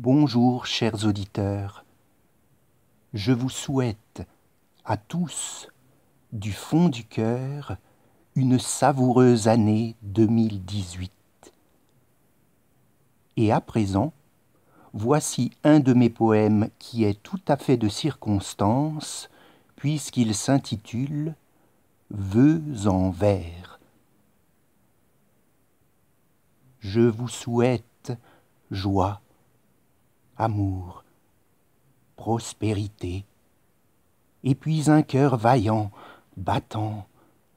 Bonjour chers auditeurs. Je vous souhaite à tous, du fond du cœur, une savoureuse année 2018. Et à présent, voici un de mes poèmes qui est tout à fait de circonstance, puisqu'il s'intitule Vœux en vers. Je vous souhaite joie, amour, prospérité, et puis un cœur vaillant, battant,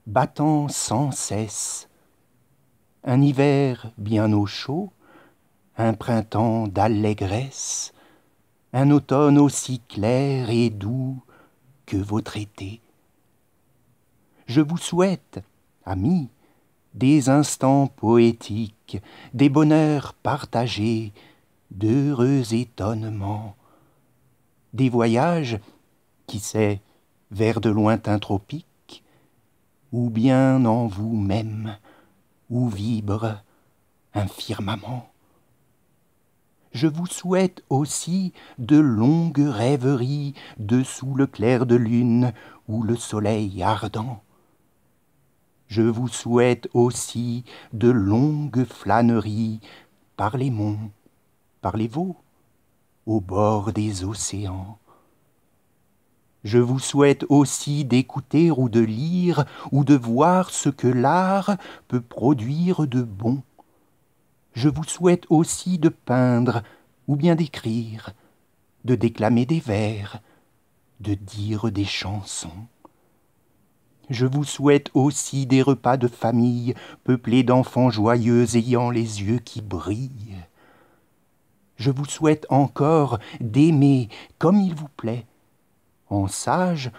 battant sans cesse, un hiver bien au chaud, un printemps d'allégresse, un automne aussi clair et doux que votre été. Je vous souhaite, amis, des instants poétiques, des bonheurs partagés, d'heureux étonnements, des voyages, qui sait, vers de lointains tropiques, ou bien en vous-même, où vibre un firmament. Je vous souhaite aussi de longues rêveries dessous le clair de lune ou le soleil ardent. Je vous souhaite aussi de longues flâneries par les monts parlez-vous au bord des océans. Je vous souhaite aussi d'écouter ou de lire ou de voir ce que l'art peut produire de bon. Je vous souhaite aussi de peindre ou bien d'écrire, de déclamer des vers, de dire des chansons. Je vous souhaite aussi des repas de famille peuplés d'enfants joyeux ayant les yeux qui brillent je vous souhaite encore d'aimer comme il vous plaît, en sage,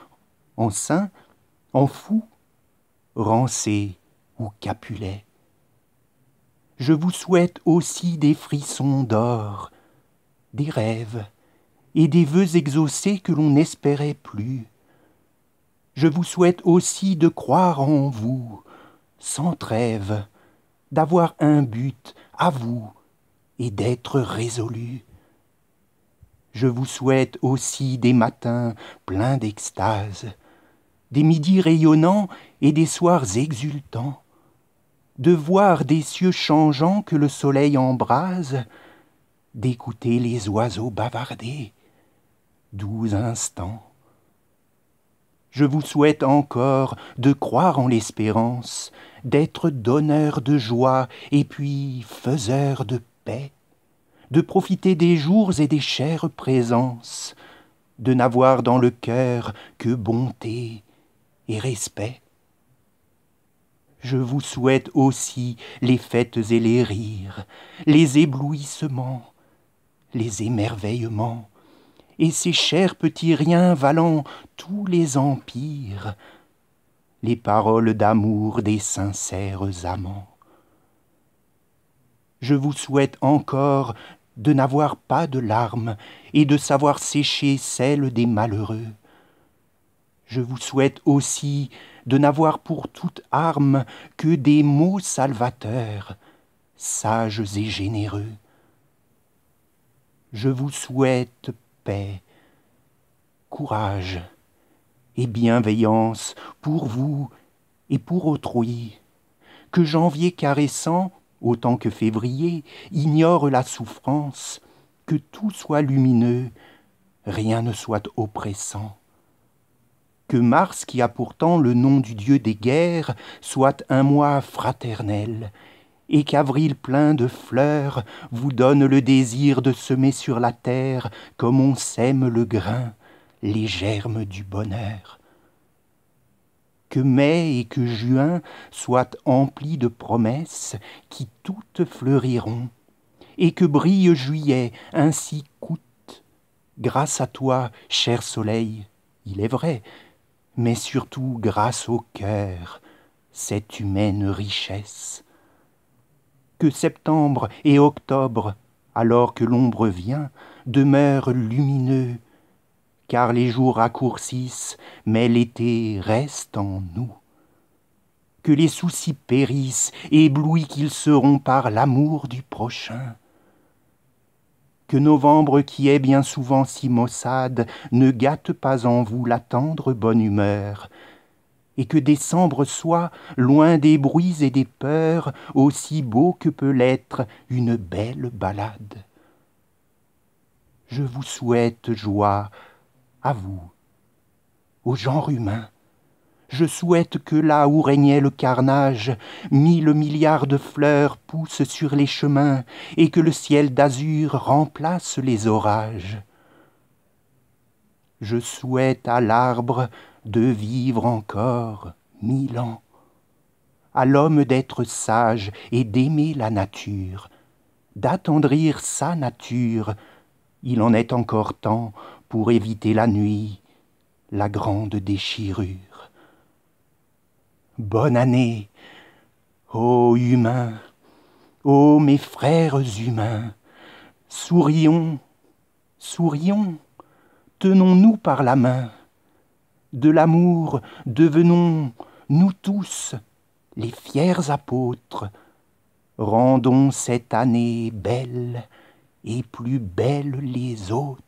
en saint, en fou, rancé ou capulet. Je vous souhaite aussi des frissons d'or, des rêves et des vœux exaucés que l'on n'espérait plus. Je vous souhaite aussi de croire en vous, sans trêve, d'avoir un but, à vous, et d'être résolu. Je vous souhaite aussi des matins pleins d'extase, des midis rayonnants et des soirs exultants, de voir des cieux changeants que le soleil embrase, d'écouter les oiseaux bavarder, doux instants. Je vous souhaite encore de croire en l'espérance, d'être donneur de joie et puis faiseur de de profiter des jours et des chères présences, de n'avoir dans le cœur que bonté et respect. Je vous souhaite aussi les fêtes et les rires, les éblouissements, les émerveillements, et ces chers petits riens valant tous les empires, les paroles d'amour des sincères amants je vous souhaite encore de n'avoir pas de larmes et de savoir sécher celles des malheureux. Je vous souhaite aussi de n'avoir pour toute arme que des mots salvateurs, sages et généreux. Je vous souhaite paix, courage et bienveillance pour vous et pour autrui, que janvier caressant autant que février, ignore la souffrance, que tout soit lumineux, rien ne soit oppressant. Que Mars, qui a pourtant le nom du dieu des guerres, soit un mois fraternel, et qu'avril plein de fleurs vous donne le désir de semer sur la terre, comme on sème le grain, les germes du bonheur que mai et que juin soient emplis de promesses qui toutes fleuriront, et que brille juillet ainsi coûte, grâce à toi, cher soleil, il est vrai, mais surtout grâce au cœur, cette humaine richesse. Que septembre et octobre, alors que l'ombre vient, demeurent lumineux car les jours raccourcissent, mais l'été reste en nous. Que les soucis périssent, éblouis qu'ils seront par l'amour du prochain. Que novembre, qui est bien souvent si maussade, ne gâte pas en vous la tendre bonne humeur, et que décembre soit, loin des bruits et des peurs, aussi beau que peut l'être une belle balade. Je vous souhaite joie, à vous, au genre humain. Je souhaite que là où régnait le carnage, mille milliards de fleurs poussent sur les chemins et que le ciel d'azur remplace les orages. Je souhaite à l'arbre de vivre encore mille ans, à l'homme d'être sage et d'aimer la nature, d'attendrir sa nature. Il en est encore temps pour éviter la nuit, la grande déchirure. Bonne année, ô humains, ô mes frères humains, sourions, sourions, tenons-nous par la main. De l'amour devenons, nous tous, les fiers apôtres, rendons cette année belle et plus belle les autres.